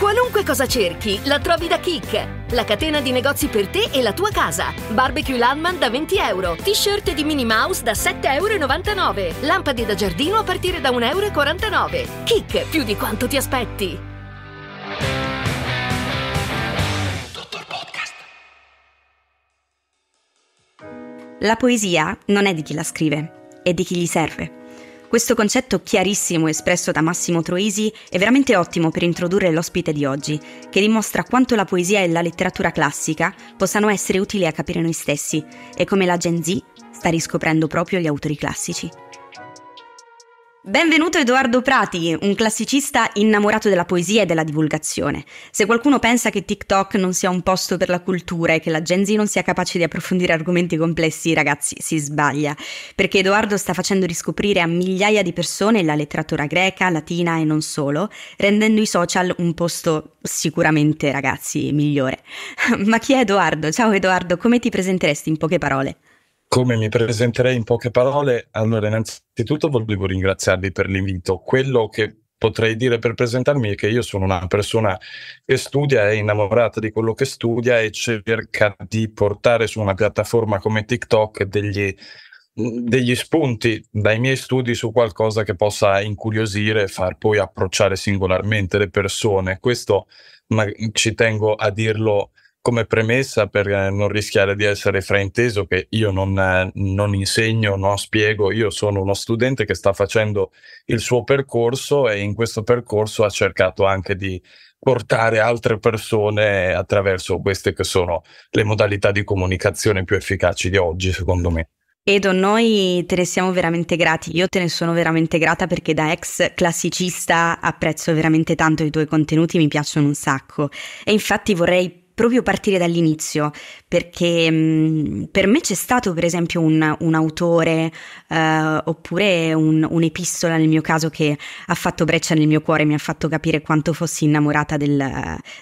Qualunque cosa cerchi, la trovi da Kik. La catena di negozi per te e la tua casa. Barbecue Landman da 20 euro. T-shirt di Minnie Mouse da 7,99 euro. Lampade da giardino a partire da 1,49 euro. Kik, più di quanto ti aspetti. La poesia non è di chi la scrive, è di chi gli serve. Questo concetto chiarissimo espresso da Massimo Troisi è veramente ottimo per introdurre l'ospite di oggi, che dimostra quanto la poesia e la letteratura classica possano essere utili a capire noi stessi e come la Gen Z sta riscoprendo proprio gli autori classici. Benvenuto Edoardo Prati, un classicista innamorato della poesia e della divulgazione. Se qualcuno pensa che TikTok non sia un posto per la cultura e che la Gen Z non sia capace di approfondire argomenti complessi, ragazzi, si sbaglia, perché Edoardo sta facendo riscoprire a migliaia di persone la letteratura greca, latina e non solo, rendendo i social un posto sicuramente, ragazzi, migliore. Ma chi è Edoardo? Ciao Edoardo, come ti presenteresti in poche parole? Come mi presenterei in poche parole? Allora, innanzitutto volevo ringraziarvi per l'invito. Quello che potrei dire per presentarmi è che io sono una persona che studia, è innamorata di quello che studia e cerca di portare su una piattaforma come TikTok degli, degli spunti dai miei studi su qualcosa che possa incuriosire e far poi approcciare singolarmente le persone. Questo ma, ci tengo a dirlo come premessa per eh, non rischiare di essere frainteso che io non, eh, non, insegno, non spiego, io sono uno studente che sta facendo il suo percorso e in questo percorso ha cercato anche di portare altre persone attraverso queste che sono le modalità di comunicazione più efficaci di oggi, secondo me. Edo, noi te ne siamo veramente grati, io te ne sono veramente grata perché da ex classicista apprezzo veramente tanto i tuoi contenuti, mi piacciono un sacco e infatti vorrei proprio partire dall'inizio, perché mh, per me c'è stato per esempio un, un autore eh, oppure un, un'epistola nel mio caso che ha fatto breccia nel mio cuore, mi ha fatto capire quanto fossi innamorata del,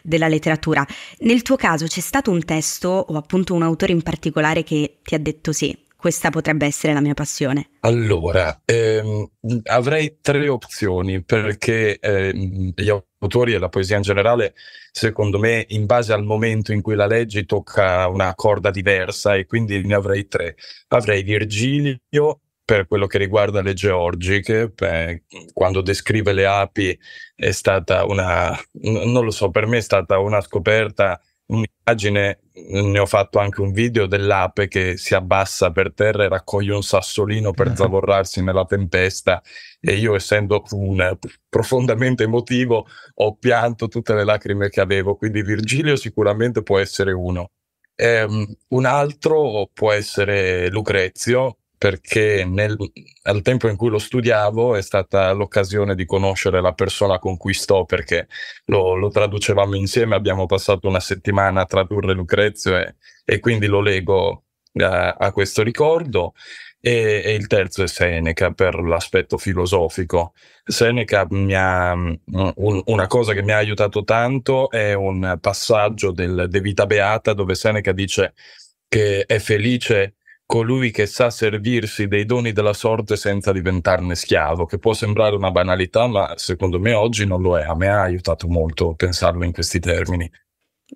della letteratura. Nel tuo caso c'è stato un testo o appunto un autore in particolare che ti ha detto sì, questa potrebbe essere la mia passione? Allora, ehm, avrei tre opzioni perché ehm, gli autori e la poesia in generale, secondo me, in base al momento in cui la leggi, tocca una corda diversa e quindi ne avrei tre. Avrei Virgilio, per quello che riguarda le georgiche, beh, quando descrive le api è stata una, non lo so, per me è stata una scoperta un'immagine, mm, ne ho fatto anche un video dell'ape che si abbassa per terra e raccoglie un sassolino per ah. zavorrarsi nella tempesta e io essendo un profondamente emotivo ho pianto tutte le lacrime che avevo, quindi Virgilio sicuramente può essere uno. Um, un altro può essere Lucrezio, perché nel, al tempo in cui lo studiavo è stata l'occasione di conoscere la persona con cui sto, perché lo, lo traducevamo insieme, abbiamo passato una settimana a tradurre Lucrezio e, e quindi lo leggo a, a questo ricordo. E, e, il terzo è Seneca per l'aspetto filosofico. Seneca mi ha, un, una cosa che mi ha aiutato tanto è un passaggio del De Vita Beata dove Seneca dice che è felice colui che sa servirsi dei doni della sorte senza diventarne schiavo, che può sembrare una banalità, ma secondo me oggi non lo è. A me ha aiutato molto pensarlo in questi termini.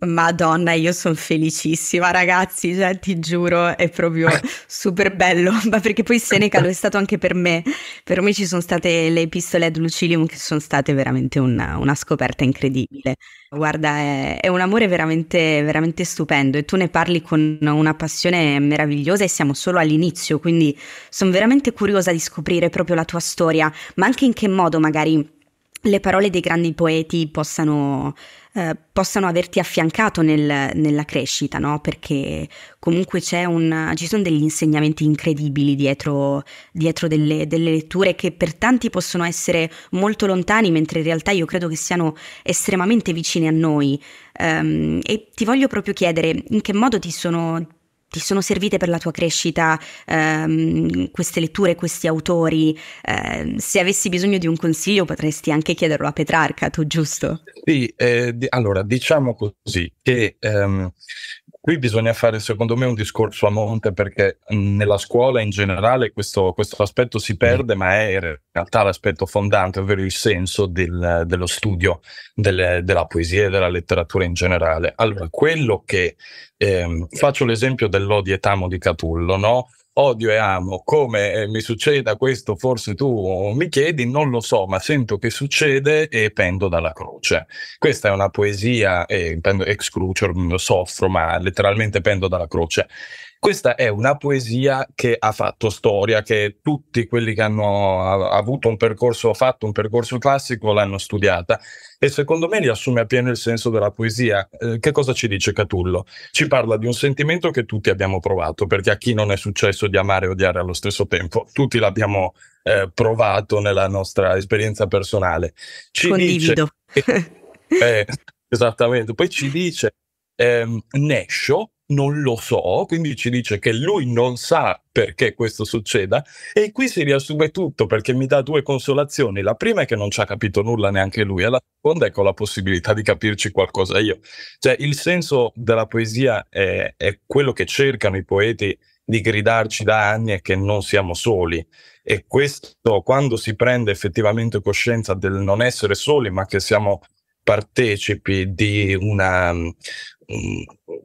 Madonna, io sono felicissima, ragazzi, cioè, ti giuro, è proprio super bello. Ma perché poi Seneca lo è stato anche per me. Per me ci sono state le epistole ad Lucilium che sono state veramente una, una scoperta incredibile. Guarda, è, è un amore veramente, veramente stupendo e tu ne parli con una passione meravigliosa e siamo solo all'inizio, quindi sono veramente curiosa di scoprire proprio la tua storia, ma anche in che modo magari le parole dei grandi poeti possano, eh, possano averti affiancato nel, nella crescita, no? perché comunque un, ci sono degli insegnamenti incredibili dietro, dietro delle, delle, letture che per tanti possono essere molto lontani, mentre in realtà io credo che siano estremamente vicini a noi. Um, e ti voglio proprio chiedere in che modo ti sono ti sono servite per la tua crescita ehm, queste letture, questi autori. Eh, se avessi bisogno di un consiglio potresti anche chiederlo a Petrarca, tu giusto? Sì, eh, di, allora diciamo così che ehm, qui bisogna fare secondo me un discorso a monte perché nella scuola in generale questo, questo aspetto si perde, ma è in realtà l'aspetto fondante, ovvero il senso del, dello studio delle, della poesia e della letteratura in generale. Allora, quello che ehm, faccio l'esempio dell'Odietamo di Catullo, no? odio e amo. Come eh, mi succeda questo, forse tu mi chiedi, non lo so, ma sento che succede e pendo dalla croce. Questa è una poesia, eh, pendo, ex crucior, soffro, ma letteralmente pendo dalla croce. Questa è una poesia che ha fatto storia, che tutti quelli che hanno avuto un percorso, fatto un percorso classico, l'hanno studiata e secondo me riassume appieno il senso della poesia. Eh, che cosa ci dice Catullo? Ci parla di un sentimento che tutti abbiamo provato, perché a chi non è successo di amare e odiare allo stesso tempo, tutti l'abbiamo eh, provato nella nostra esperienza personale. Ci Condivido. Dice, eh, esattamente, poi ci dice... Ehm, Nescio, non lo so, quindi ci dice che lui non sa perché questo succeda e qui si riassume tutto perché mi dà due consolazioni. La prima è che non ci ha capito nulla neanche lui e la seconda è che ho la possibilità di capirci qualcosa io. Cioè il senso della poesia è, è quello che cercano i poeti di gridarci da anni è che non siamo soli e questo quando si prende effettivamente coscienza del non essere soli ma che siamo partecipi di una,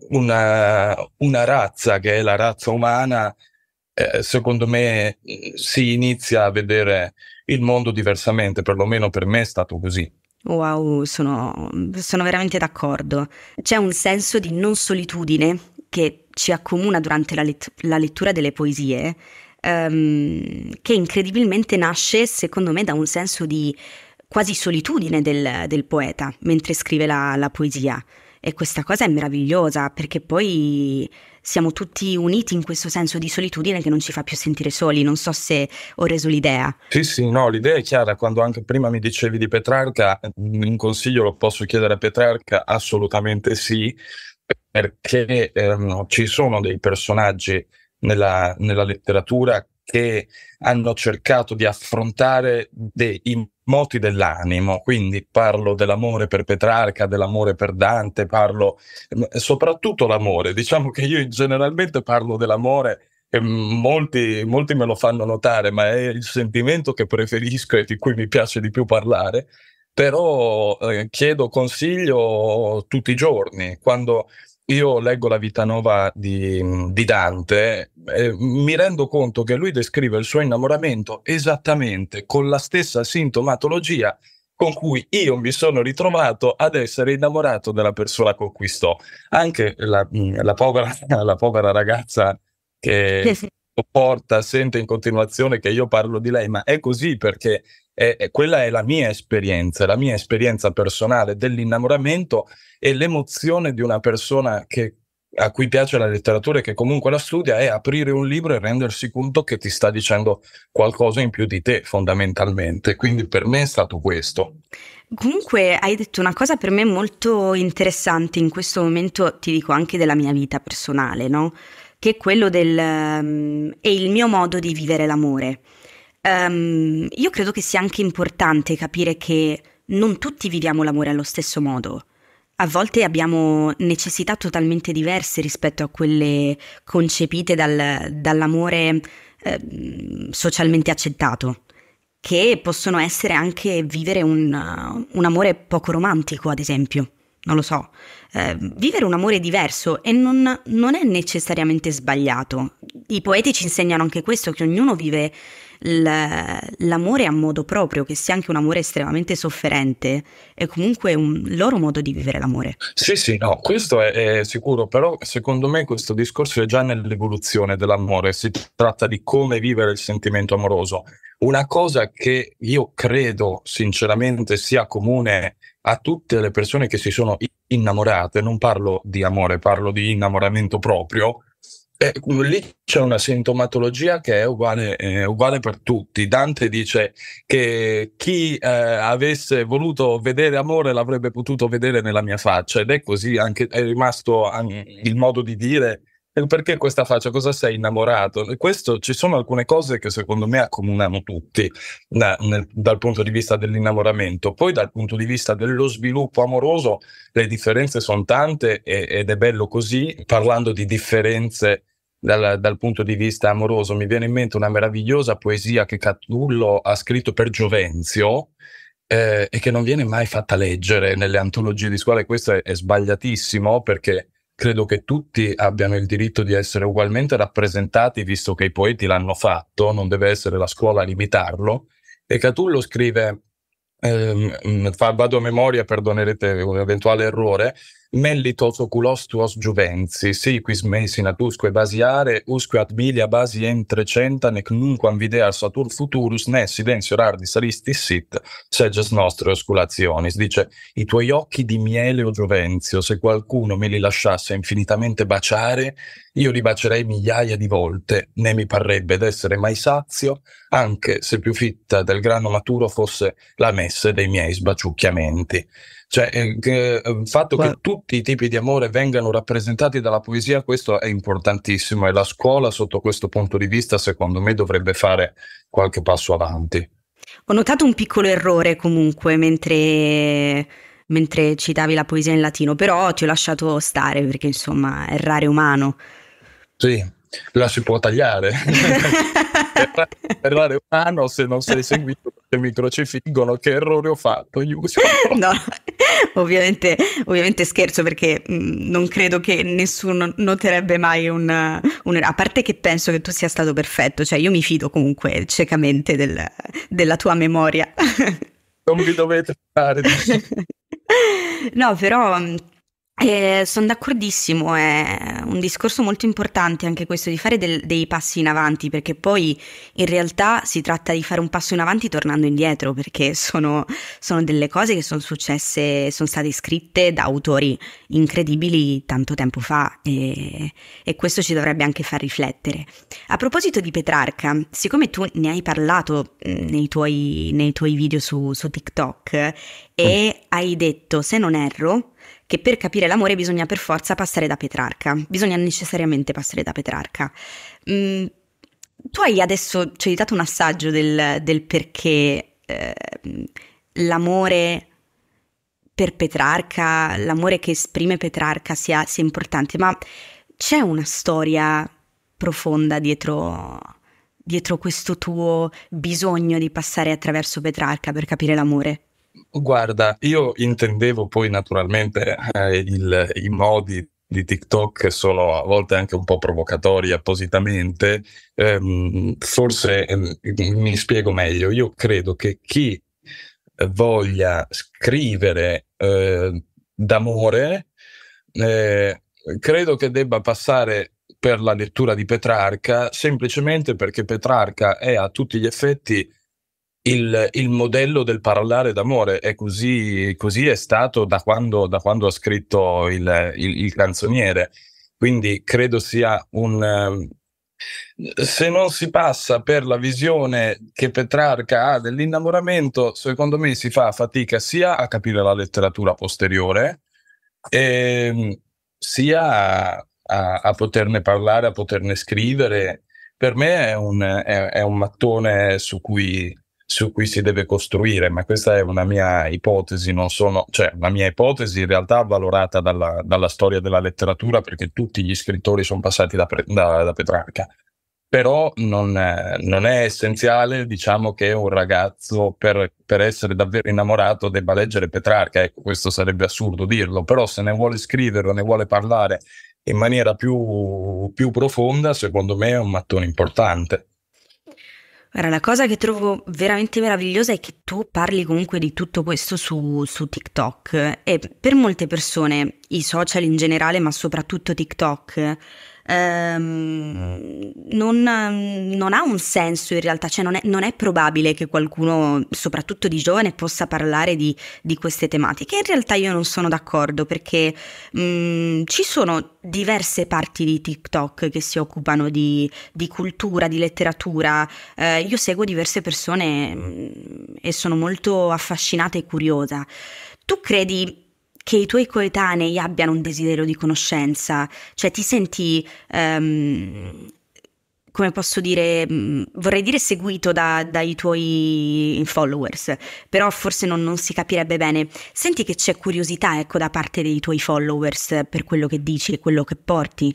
una, una razza che è la razza umana, eh, secondo me si inizia a vedere il mondo diversamente, perlomeno per me è stato così. Wow, sono, sono veramente d'accordo. C'è un senso di non solitudine che ci accomuna durante la, let- la lettura delle poesie, um, che incredibilmente nasce, secondo me, da un senso di quasi solitudine del, del poeta mentre scrive la, la poesia. E questa cosa è meravigliosa perché poi siamo tutti uniti in questo senso di solitudine che non ci fa più sentire soli. Non so se ho reso l'idea. Sì, sì, no, l'idea è chiara. Quando anche prima mi dicevi di Petrarca, un consiglio lo posso chiedere a Petrarca? Assolutamente sì, perché ehm, ci sono dei personaggi nella, nella letteratura che hanno cercato di affrontare dei moti dell'animo, quindi parlo dell'amore per Petrarca, dell'amore per Dante, parlo mm, soprattutto l'amore, diciamo che io generalmente parlo dell'amore e molti, molti me lo fanno notare, ma è il sentimento che preferisco e di cui mi piace di più parlare, però eh, chiedo consiglio tutti i giorni, quando io leggo la vita nuova di, di Dante e mi rendo conto che lui descrive il suo innamoramento esattamente con la stessa sintomatologia con cui io mi sono ritrovato ad essere innamorato della persona con cui sto. Anche la, la, povera, la povera, ragazza che, sopporta, sente in continuazione che io parlo di lei, ma è così perché è, è, quella è la mia esperienza, la mia esperienza personale dell'innamoramento e l'emozione di una persona che, a cui piace la letteratura e che comunque la studia è aprire un libro e rendersi conto che ti sta dicendo qualcosa in più di te fondamentalmente. Quindi per me è stato questo. Comunque hai detto una cosa per me molto interessante in questo momento, ti dico anche della mia vita personale, no? che è quello del um, è il mio modo di vivere l'amore. Um, io credo che sia anche importante capire che non tutti viviamo l'amore allo stesso modo. A volte abbiamo necessità totalmente diverse rispetto a quelle concepite dal, dall'amore eh, socialmente accettato, che possono essere anche vivere un, un amore poco romantico, ad esempio non lo so, eh, vivere un amore diverso e non, non, è necessariamente sbagliato. I poeti ci insegnano anche questo, che ognuno vive l'amore a modo proprio, che sia anche un amore estremamente sofferente, è comunque un loro modo di vivere l'amore. Sì, sì, no, questo è, è sicuro, però secondo me questo discorso è già nell'evoluzione dell'amore, si tratta di come vivere il sentimento amoroso. Una cosa che io credo sinceramente sia comune a tutte le persone che si sono innamorate, non parlo di amore, parlo di innamoramento proprio, eh, lì c'è una sintomatologia che è uguale, eh, uguale, per tutti. Dante dice che chi eh, avesse voluto vedere amore l'avrebbe potuto vedere nella mia faccia ed è così, anche, è rimasto an- il modo di dire perché questa faccia? Cosa sei innamorato? Questo, ci sono alcune cose che secondo me accomunano tutti na, nel, dal punto di vista dell'innamoramento. Poi dal punto di vista dello sviluppo amoroso le differenze sono tante e, ed è bello così. Parlando di differenze dal, dal, punto di vista amoroso, mi viene in mente una meravigliosa poesia che Catullo ha scritto per Giovenzio. Eh, e che non viene mai fatta leggere nelle antologie di scuola, e questo è, è sbagliatissimo perché credo che tutti abbiano il diritto di essere ugualmente rappresentati, visto che i poeti l'hanno fatto, non deve essere la scuola a limitarlo. E Catullo scrive, ehm, fa, vado a memoria, perdonerete un eventuale errore, mellitos oculostuos juvenzi, si quis mesin ad usque basiare, usque ad milia basi entrecenta, nec nunquam videar satur futurus, né silenzio rardis aristis sit, seges nostre osculationis. Dice, i tuoi occhi di miele o giovenzio, se qualcuno me li lasciasse infinitamente baciare, io li bacerei migliaia di volte, né mi parrebbe d'essere mai sazio, anche se più fitta del grano maturo fosse la messe dei miei sbaciucchiamenti. Cioè, eh, eh, il fatto Qua... che tutti i tipi di amore vengano rappresentati dalla poesia, questo è importantissimo e la scuola sotto questo punto di vista, secondo me, dovrebbe fare qualche passo avanti. Ho notato un piccolo errore comunque mentre, mentre citavi la poesia in latino, però ti ho lasciato stare perché insomma errare umano. Sì, la si può tagliare. per, un anno se non sei seguito perché mi crocifiggono che errore ho fatto no, ovviamente, ovviamente, scherzo perché mm, non credo che nessuno noterebbe mai un, un, er-, a parte che penso che tu sia stato perfetto cioè io mi fido comunque ciecamente del, della tua memoria non vi dovete fare no però mm, eh, sono d'accordissimo, è un discorso molto importante anche questo di fare del, dei passi in avanti, perché poi in realtà si tratta di fare un passo in avanti tornando indietro, perché sono, sono delle cose che sono successe, sono state scritte da autori incredibili tanto tempo fa e, e questo ci dovrebbe anche far riflettere. A proposito di Petrarca, siccome tu ne hai parlato mm, nei tuoi, nei tuoi video su, su TikTok e mm. hai detto, se non erro, che per capire l'amore bisogna per forza passare da Petrarca, bisogna necessariamente passare da Petrarca. Mm, tu hai adesso, ci hai dato un assaggio del, del perché eh, l'amore per Petrarca, l'amore che esprime Petrarca sia, sia importante, ma c'è una storia profonda dietro, dietro questo tuo bisogno di passare attraverso Petrarca per capire l'amore? Guarda, io intendevo poi naturalmente eh, il, i modi di TikTok che sono a volte anche un po' provocatori appositamente, ehm, forse eh, mi spiego meglio, io credo che chi voglia scrivere eh, d'amore, eh, credo che debba passare per la lettura di Petrarca semplicemente perché Petrarca è a tutti gli effetti il, il, modello del parlare d'amore è così, così è stato da quando, da quando ha scritto il, il, il, canzoniere. Quindi credo sia un... Ehm, se non si passa per la visione che Petrarca ha dell'innamoramento, secondo me si fa fatica sia a capire la letteratura posteriore, e, ehm, sia a, a, a poterne parlare, a poterne scrivere. Per me è un, è, è un mattone su cui su cui si deve costruire, ma questa è una mia ipotesi, non sono, cioè una mia ipotesi in realtà valorata dalla, dalla storia della letteratura perché tutti gli scrittori sono passati da, da, da Petrarca però non, non, è essenziale diciamo che un ragazzo per, per, essere davvero innamorato debba leggere Petrarca, ecco questo sarebbe assurdo dirlo, però se ne vuole scrivere o ne vuole parlare in maniera più, più profonda secondo me è un mattone importante. Ora, la cosa che trovo veramente meravigliosa è che tu parli comunque di tutto questo su, su, TikTok e per molte persone, i social in generale, ma soprattutto TikTok, ehm, non, non, ha un senso in realtà, cioè non è, non è, probabile che qualcuno, soprattutto di giovane, possa parlare di, di queste tematiche. In realtà io non sono d'accordo perché mh, mm, ci sono diverse parti di TikTok che si occupano di, di cultura, di letteratura. Eh, io seguo diverse persone mh, mm, e sono molto affascinata e curiosa. Tu credi che i tuoi coetanei abbiano un desiderio di conoscenza, cioè ti senti, um, come posso dire, mm, vorrei dire seguito da, dai tuoi followers, però forse non, non, si capirebbe bene. Senti che c'è curiosità, ecco, da parte dei tuoi followers per quello che dici e quello che porti?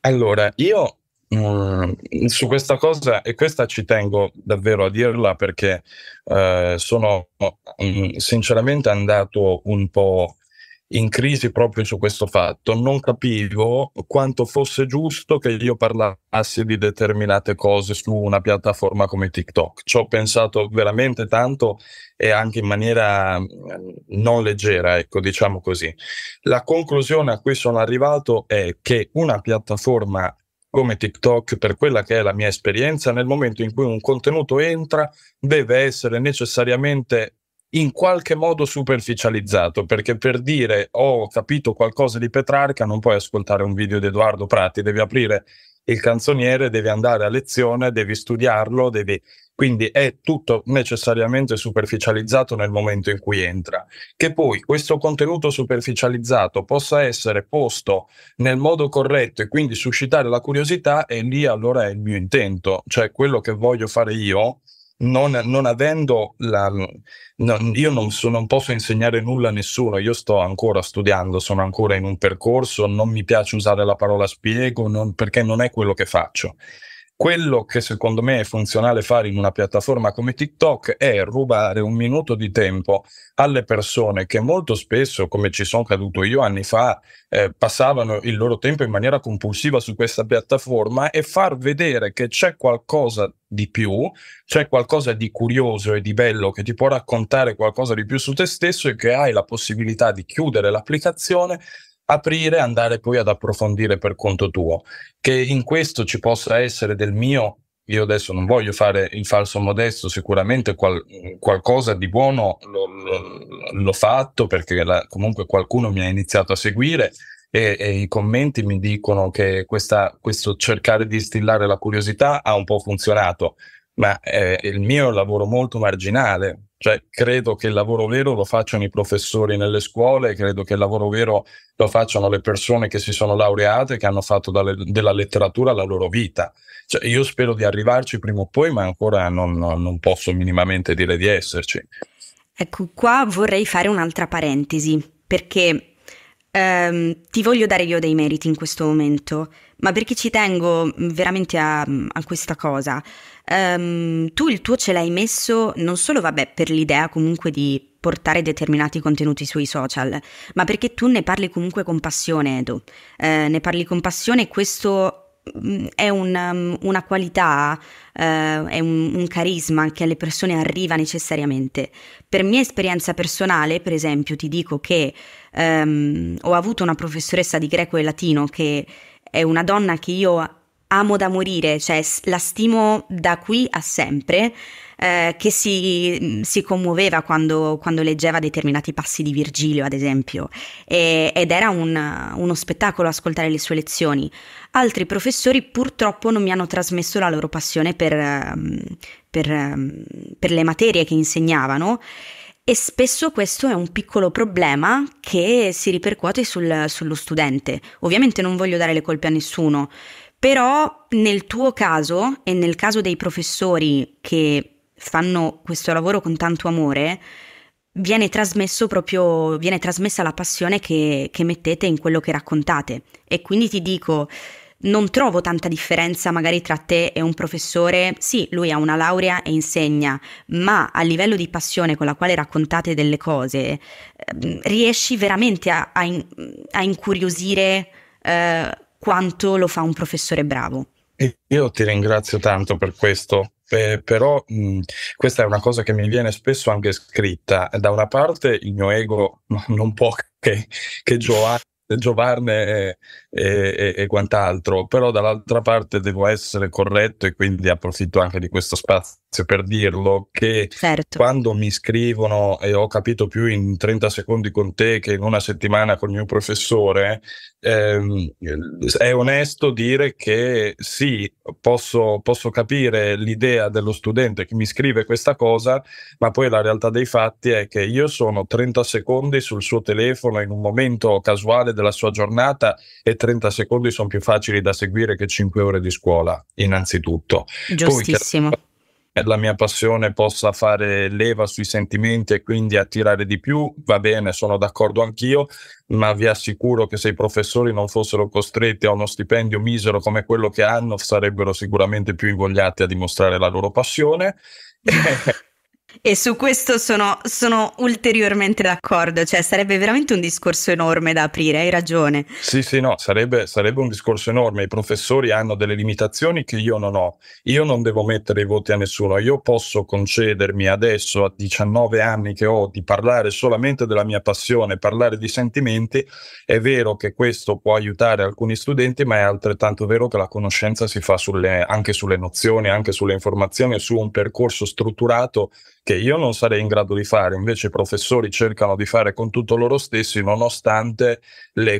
Allora, io mm, su questa cosa, e questa ci tengo davvero a dirla perché eh, sono mm, sinceramente andato un po' in crisi proprio su questo fatto, non capivo quanto fosse giusto che io parlassi di determinate cose su una piattaforma come TikTok. Ci ho pensato veramente tanto e anche in maniera mm, non leggera, ecco, diciamo così. La conclusione a cui sono arrivato è che una piattaforma come TikTok, per quella che è la mia esperienza, nel momento in cui un contenuto entra, deve essere necessariamente in qualche modo superficializzato, perché per dire oh, ho capito qualcosa di Petrarca non puoi ascoltare un video di Edoardo Prati, devi aprire il canzoniere, devi andare a lezione, devi studiarlo, devi... quindi è tutto necessariamente superficializzato nel momento in cui entra. Che poi questo contenuto superficializzato possa essere posto nel modo corretto e quindi suscitare la curiosità, e lì allora è il mio intento, cioè quello che voglio fare io non, non avendo la... No, io non, so, non posso insegnare nulla a nessuno, io sto ancora studiando, sono ancora in un percorso, non mi piace usare la parola spiego non, perché non è quello che faccio quello che secondo me è funzionale fare in una piattaforma come TikTok è rubare un minuto di tempo alle persone che molto spesso, come ci sono caduto io anni fa, eh, passavano il loro tempo in maniera compulsiva su questa piattaforma e far vedere che c'è qualcosa di più, c'è qualcosa di curioso e di bello che ti può raccontare qualcosa di più su te stesso e che hai la possibilità di chiudere l'applicazione aprire e andare poi ad approfondire per conto tuo. Che in questo ci possa essere del mio, io adesso non voglio fare il falso modesto, sicuramente qual- qualcosa di buono lo, lo, l'ho fatto perché la, comunque qualcuno mi ha iniziato a seguire. E, e i commenti mi dicono che questa, questo cercare di stillare la curiosità ha un po' funzionato ma eh, il mio è un lavoro molto marginale, cioè credo che il lavoro vero lo facciano i professori nelle scuole, credo che il lavoro vero lo facciano le persone che si sono laureate, che hanno fatto dalle, della letteratura la loro vita. Cioè, io spero di arrivarci prima o poi, ma ancora non, non posso minimamente dire di esserci. Ecco, qua vorrei fare un'altra parentesi, perché ehm, ti voglio dare io dei meriti in questo momento, ma perché ci tengo veramente a, a questa cosa um, tu il tuo ce l'hai messo non solo vabbè, per l'idea comunque di portare determinati contenuti sui social, ma perché tu ne parli comunque con passione, Edo. Eh, ne parli con passione e questo mm, è un, um, una qualità, eh, è un, un, carisma che alle persone arriva necessariamente. Per mia esperienza personale, per esempio, ti dico che um, ho avuto una professoressa di greco e latino che è una donna che io amo da morire, cioè la stimo da qui a sempre, eh, che si, si commuoveva quando, quando, leggeva determinati passi di Virgilio, ad esempio, e, ed era un, uno spettacolo ascoltare le sue lezioni. Altri professori purtroppo non mi hanno trasmesso la loro passione per, ehm, per, ehm, per le materie che insegnavano. E spesso questo è un piccolo problema che si ripercuote sul, sullo studente. Ovviamente non voglio dare le colpe a nessuno, però nel tuo caso e nel caso dei professori che fanno questo lavoro con tanto amore, viene trasmesso proprio, viene trasmessa la passione che, che mettete in quello che raccontate. E quindi ti dico, non trovo tanta differenza magari tra te e un professore, sì, lui ha una laurea e insegna, ma a livello di passione con la quale raccontate delle cose, ehm, riesci veramente a, a, in, a incuriosire eh, quanto lo fa un professore bravo. Io ti ringrazio tanto per questo, eh, però mh, questa è una cosa che mi viene spesso anche scritta. Da una parte il mio ego non può che, che giova, giovarne eh, e, e, quant'altro, però dall'altra parte devo essere corretto e quindi approfitto anche di questo spazio per dirlo che certo. quando mi scrivono e ho capito più in 30 secondi con te che in una settimana con il mio professore, ehm, è onesto dire che sì, posso, posso capire l'idea dello studente che mi scrive questa cosa, ma poi la realtà dei fatti è che io sono 30 secondi sul suo telefono in un momento casuale della sua giornata e 30 secondi sono più facili da seguire che 5 ore di scuola, innanzitutto. Giustissimo. Poi, la mia passione possa fare leva sui sentimenti e quindi attirare di più, va bene, sono d'accordo anch'io, ma vi assicuro che se i professori non fossero costretti a uno stipendio misero come quello che hanno, sarebbero sicuramente più invogliati a dimostrare la loro passione. E su questo sono, sono, ulteriormente d'accordo, cioè sarebbe veramente un discorso enorme da aprire, hai ragione. Sì, sì, no, sarebbe, sarebbe, un discorso enorme. I professori hanno delle limitazioni che io non ho. Io non devo mettere i voti a nessuno, io posso concedermi adesso a 19 anni che ho di parlare solamente della mia passione, parlare di sentimenti. È vero che questo può aiutare alcuni studenti, ma è altrettanto vero che la conoscenza si fa sulle, anche sulle nozioni, anche sulle informazioni, su un percorso strutturato che io non sarei in grado di fare, invece i professori cercano di fare con tutto loro stessi nonostante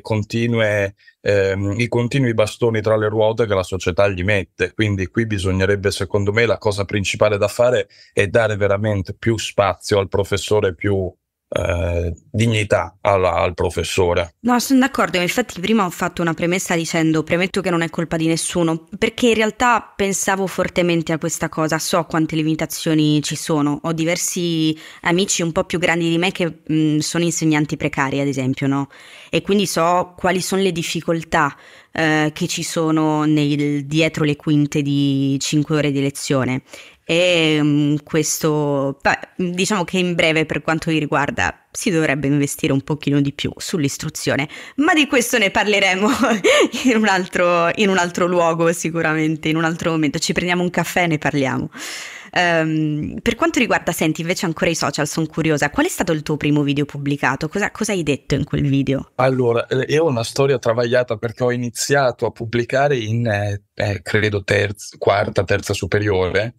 continue, ehm, i continui bastoni tra le ruote che la società gli mette. Quindi qui bisognerebbe, secondo me, la cosa principale da fare è dare veramente più spazio al professore più eh, dignità al, al professore. No, sono d'accordo, infatti prima ho fatto una premessa dicendo premetto che non è colpa di nessuno, perché in realtà pensavo fortemente a questa cosa, so quante limitazioni ci sono, ho diversi amici un po' più grandi di me che mh, mm, sono insegnanti precari ad esempio, no? E quindi so quali sono le difficoltà eh, che ci sono nel, dietro le quinte di 5 ore di lezione e um, questo beh, diciamo che in breve per quanto mi riguarda si dovrebbe investire un pochino di più sull'istruzione ma di questo ne parleremo in, un altro, in un altro luogo sicuramente in un altro momento ci prendiamo un caffè e ne parliamo um, per quanto riguarda senti invece ancora i social sono curiosa qual è stato il tuo primo video pubblicato cosa, cosa hai detto in quel video allora eh, io ho una storia travagliata perché ho iniziato a pubblicare in eh, eh credo terza quarta terza superiore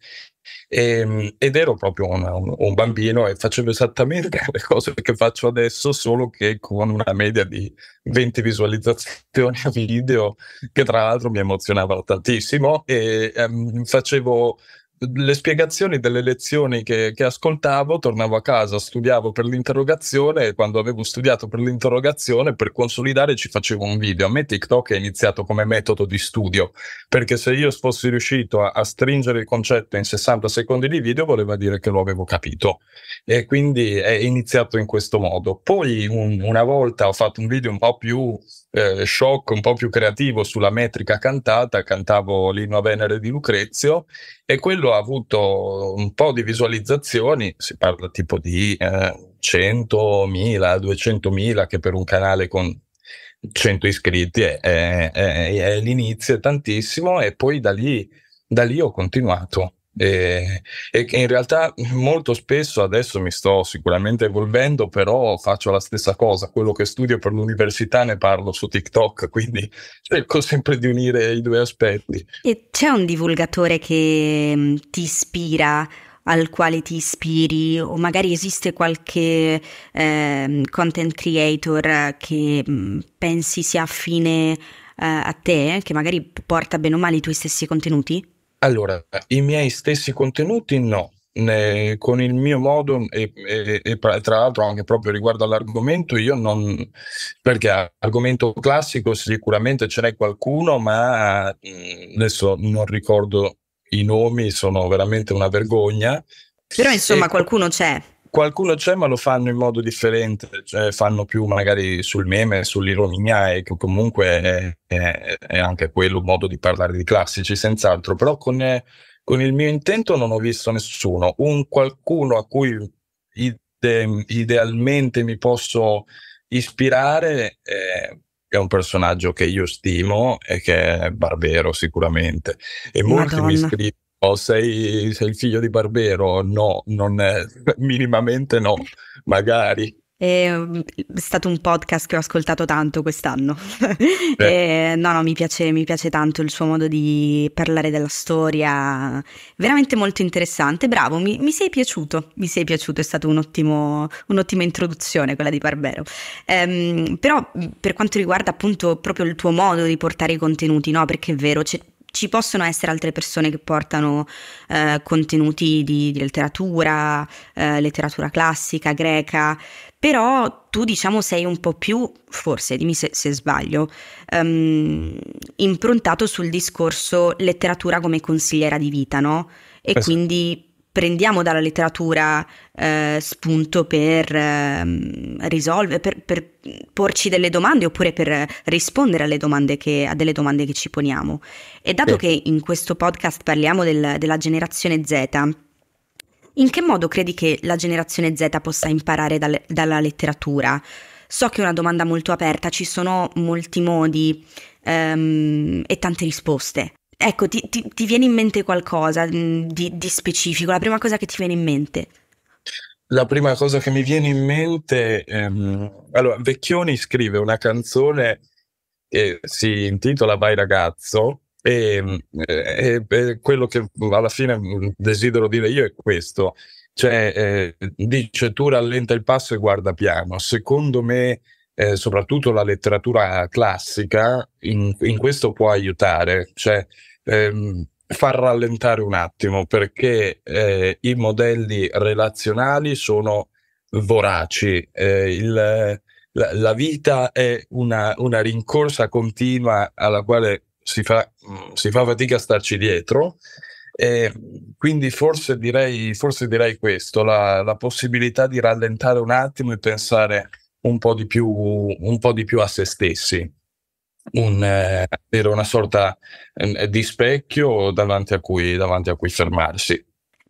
e, ehm, ed ero proprio una, un, un, bambino e facevo esattamente le cose che faccio adesso, solo che con una media di 20 visualizzazioni a video, che tra l'altro mi emozionava tantissimo, e um, facevo le spiegazioni delle lezioni che, che, ascoltavo, tornavo a casa, studiavo per l'interrogazione e quando avevo studiato per l'interrogazione, per consolidare ci facevo un video. A me TikTok è iniziato come metodo di studio, perché se io fossi riuscito a, a stringere il concetto in 60 secondi di video voleva dire che lo avevo capito. E quindi è iniziato in questo modo. Poi un, una volta ho fatto un video un po' più eh, shock, un po' più creativo sulla metrica cantata, cantavo l'Inno a Venere di Lucrezio e quello ha avuto un po' di visualizzazioni, si parla tipo di eh, 100.000, 200.000 che per un canale con 100 iscritti è, è, è, è l'inizio, è tantissimo e poi da lì, da lì ho continuato. E, eh, e, che in realtà molto spesso adesso mi sto sicuramente evolvendo, però faccio la stessa cosa, quello che studio per l'università ne parlo su TikTok, quindi cerco sempre di unire i due aspetti. E c'è un divulgatore che mm, ti ispira? al quale ti ispiri o magari esiste qualche eh, content creator che mm, pensi sia affine eh, a te, che magari porta bene o male i tuoi stessi contenuti? Allora, i miei stessi contenuti no, ne, con il mio modo e, e, e, tra l'altro anche proprio riguardo all'argomento io non perché argomento classico sicuramente ce n'è qualcuno ma adesso non ricordo i nomi sono veramente una vergogna però insomma e, qualcuno c'è Qualcuno c'è, ma lo fanno in modo differente, cioè fanno più magari sul meme, sull'ironia, e che comunque è, è, è anche quello un modo di parlare di classici, senz'altro. Però con, con il mio intento non ho visto nessuno. Un qualcuno a cui ide, idealmente mi posso ispirare eh, è un personaggio che io stimo e che è Barbero sicuramente. E Madonna. molti mi scrivono oh, sei, sei, il figlio di Barbero? No, non è, minimamente no, magari. Mhmm, è stato un podcast che ho ascoltato tanto quest'anno. E, no, no, mi piace, mi piace tanto il suo modo di parlare della storia, veramente molto interessante. Bravo, mi, mi sei piaciuto, mi sei piaciuto, è stata un un'ottima introduzione quella di Barbero. Ehm, però mhmm, per quanto riguarda appunto proprio il tuo modo di portare i contenuti, no? Perché è vero, c'è ci possono essere altre persone che portano eh, contenuti di, di letteratura, eh, letteratura classica, greca, però tu diciamo sei un po' più, forse dimmi se, se sbaglio, um, improntato sul discorso letteratura come consigliera di vita, no? E Beh, quindi prendiamo dalla letteratura eh, spunto per eh, risolvere, per, per, porci delle domande oppure per rispondere alle domande che, a delle domande che ci poniamo. E dato Beh. che in questo podcast parliamo del, della generazione Z, in che modo credi che la generazione Z possa imparare dal, dalla letteratura? So che è una domanda molto aperta, ci sono molti modi um, e tante risposte. Ecco, ti, ti, ti viene in mente qualcosa mm, di, di specifico? La prima cosa che ti viene in mente? La prima cosa che mi viene in mente, ehm, allora, Vecchioni scrive una canzone che si intitola Vai ragazzo e, eh, e, e quello che alla fine mm, desidero dire io è questo, cioè eh, dice tu rallenta il passo e guarda piano, secondo me eh, soprattutto la letteratura classica, in, in questo può aiutare, cioè ehm, far rallentare un attimo perché eh, i modelli relazionali sono voraci, eh, il, la, la, vita è una, una, rincorsa continua alla quale si fa, si fa fatica a starci dietro. Eh, quindi forse direi, forse direi questo, la, la possibilità di rallentare un attimo e pensare un po' di più, un po di più a se stessi. Un, eh, era una sorta eh, di specchio davanti a, cui, davanti a, cui, fermarsi.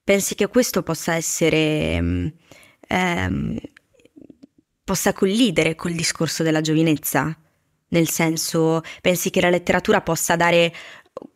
Pensi che questo possa essere, mm, ehm, possa collidere col discorso della giovinezza? Nel senso, pensi che la letteratura possa dare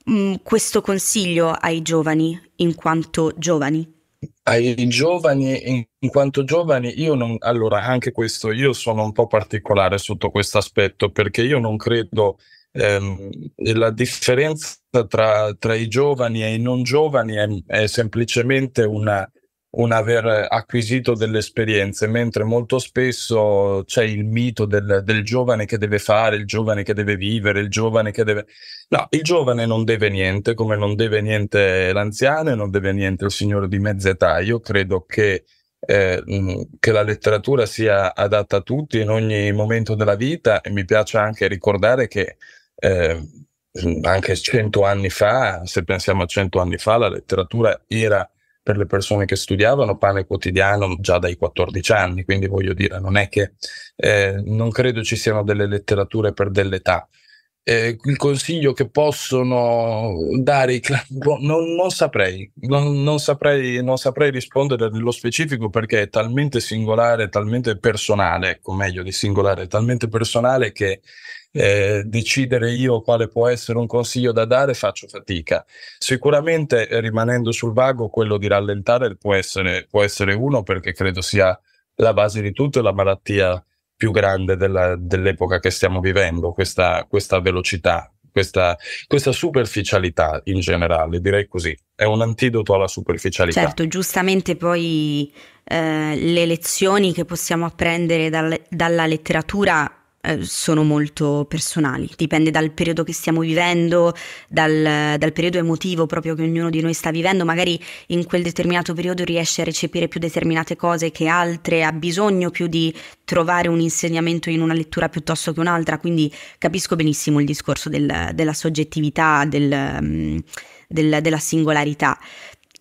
mh, mm, questo consiglio ai giovani in quanto giovani? ai giovani, in quanto giovani, io non, allora anche questo, io sono un po' particolare sotto questo aspetto perché io non credo ehm, la differenza tra, tra, i giovani e i non giovani è, è semplicemente una, un aver acquisito delle esperienze, mentre molto spesso c'è il mito del, del, giovane che deve fare, il giovane che deve vivere, il giovane che deve... No, il giovane non deve niente, come non deve niente l'anziano e non deve niente il signore di mezza età. Io credo che, eh, mm, che la letteratura sia adatta a tutti in ogni momento della vita e mi piace anche ricordare che... Eh, mm, anche cento anni fa, se pensiamo a cento anni fa, la letteratura era per le persone che studiavano pane quotidiano già dai 14 anni, quindi voglio dire, non è che eh, non credo ci siano delle letterature per dell'età. Eh, il consiglio che possono dare i clan, boh, non, non, saprei, non, non, saprei, non saprei rispondere nello specifico perché è talmente singolare, talmente personale, o ecco, meglio di singolare, è talmente personale che eh, decidere io quale può essere un consiglio da dare faccio fatica. Sicuramente eh, rimanendo sul vago, quello di rallentare può essere, può essere uno perché credo sia la base di tutto e la malattia più grande della, dell'epoca che stiamo vivendo, questa, questa velocità, questa, questa, superficialità in generale, direi così. È un antidoto alla superficialità. Certo, giustamente poi eh, le lezioni che possiamo apprendere dal, dalla letteratura eh, sono molto personali, dipende dal periodo che stiamo vivendo, dal, dal, periodo emotivo proprio che ognuno di noi sta vivendo, magari in quel determinato periodo riesce a recepire più determinate cose che altre, ha bisogno più di trovare un insegnamento in una lettura piuttosto che un'altra, quindi capisco benissimo il discorso del, della soggettività, del, mm, del, della singolarità.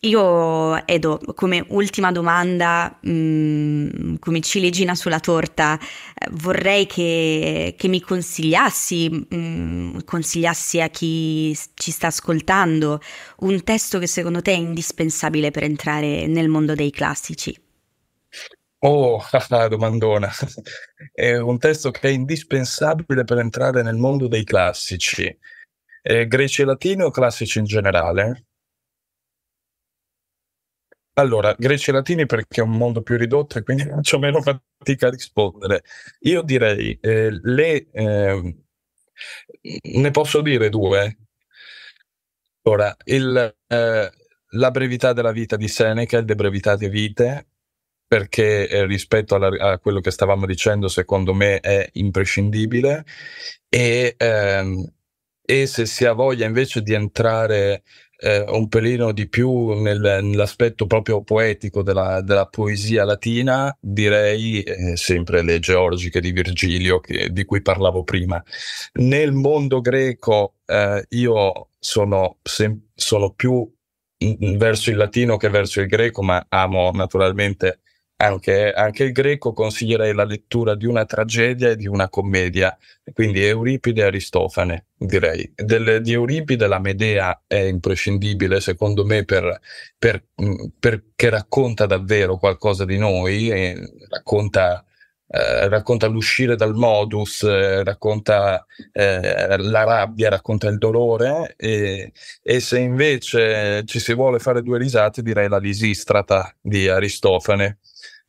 Io, Edo, come ultima domanda, mh, mm, come ciliegina sulla torta, vorrei che, che mi consigliassi, mh, mm, consigliassi a chi ci sta ascoltando, un testo che secondo te è indispensabile per entrare nel mondo dei classici. Oh, domandona. È un testo che è indispensabile per entrare nel mondo dei classici. Eh, greci e latino o classici in generale? Allora, greci e latini perché è un mondo più ridotto e quindi faccio meno fatica a rispondere. Io direi, eh, le, eh, ne posso dire due. Ora, il, eh, la brevità della vita di Seneca, il De brevità Brevitate Vite, perché eh, rispetto alla, a quello che stavamo dicendo, secondo me è imprescindibile. E, ehm, e se si ha voglia invece di entrare eh, un pelino di più nel, nell'aspetto proprio poetico della, della poesia latina, direi eh, sempre le georgiche di Virgilio che, di cui parlavo prima. Nel mondo greco eh, io sono, sem- sono più in- verso il latino che verso il greco, ma amo naturalmente anche, anche, il greco consiglierei la lettura di una tragedia e di una commedia, quindi Euripide e Aristofane, direi. Del, di Euripide la Medea è imprescindibile, secondo me, per, per, mm, perché racconta davvero qualcosa di noi, racconta, eh, racconta, l'uscire dal modus, eh, racconta eh, la rabbia, racconta il dolore e, e, se invece ci si vuole fare due risate direi la Lisistrata di Aristofane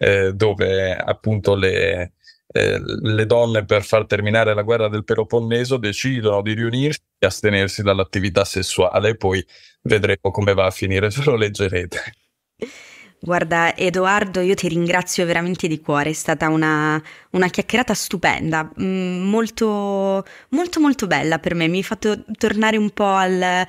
eh, dove appunto le, eh, le donne per far terminare la guerra del Peloponneso decidono di riunirsi e astenersi dall'attività sessuale, poi vedremo come va a finire, se lo leggerete. Guarda, Edoardo, io ti ringrazio veramente di cuore, è stata una, una chiacchierata stupenda, mm, molto, molto, molto bella per me, mi hai fatto tornare un po' al,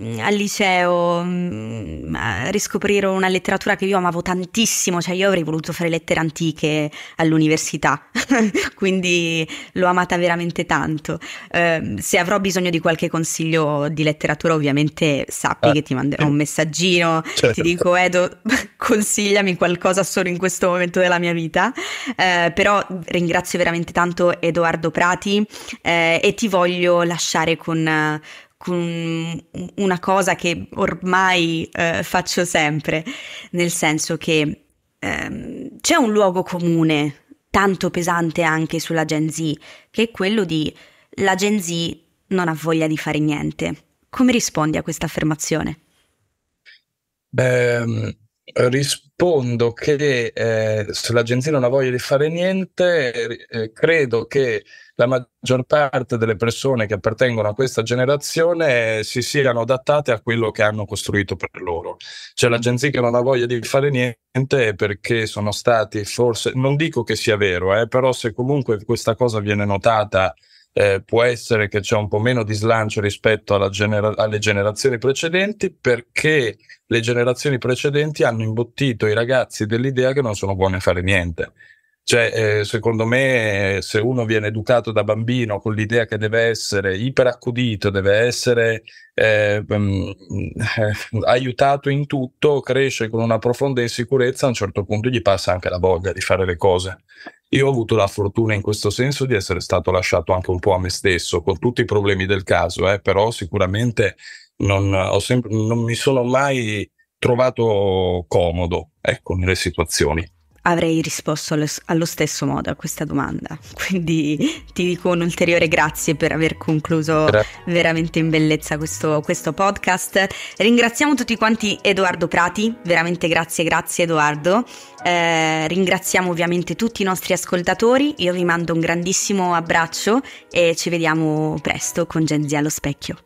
mm, al liceo, mm, riscoprire una letteratura che io amavo tantissimo, cioè io avrei voluto fare lettere antiche all'università, quindi l'ho amata veramente tanto. Eh, se avrò bisogno di qualche consiglio di letteratura, ovviamente sappi eh, che ti manderò un eh, messaggino, certo. ti dico Edo consigliami qualcosa solo in questo momento della mia vita, eh, però ringrazio veramente tanto Edoardo Prati eh, e ti voglio lasciare con, con una cosa che ormai eh, faccio sempre, nel senso che ehm, c'è un luogo comune tanto pesante anche sulla Gen Z, che è quello di la Gen Z non ha voglia di fare niente. Come rispondi a questa affermazione? Beh, Rispondo che eh, se l'agenzia non ha voglia di fare niente, eh, credo che la maggior parte delle persone che appartengono a questa generazione eh, si siano adattate a quello che hanno costruito per loro. C'è cioè, l'agenzia che non ha voglia di fare niente perché sono stati forse, non dico che sia vero, eh, però se comunque questa cosa viene notata eh, può essere che c'è un po' meno di slancio rispetto genera- alle generazioni precedenti perché le generazioni precedenti hanno imbottito i ragazzi dell'idea che non sono buoni a fare niente. Cioè, eh, secondo me, se uno viene educato da bambino con l'idea che deve essere iperaccudito, deve essere eh, mh, mm, eh, aiutato in tutto, cresce con una profonda insicurezza, a un certo punto gli passa anche la voglia di fare le cose. Io ho avuto la fortuna in questo senso di essere stato lasciato anche un po' a me stesso, con tutti i problemi del caso, eh, però sicuramente non, sempre, non mi sono mai trovato comodo ecco, nelle situazioni avrei risposto allo, stesso modo a questa domanda. Quindi ti dico un ulteriore grazie per aver concluso grazie. veramente in bellezza questo, questo, podcast. Ringraziamo tutti quanti Edoardo Prati, veramente grazie, grazie Edoardo. Eh, ringraziamo ovviamente tutti i nostri ascoltatori, io vi mando un grandissimo abbraccio e ci vediamo presto con Genzi allo specchio.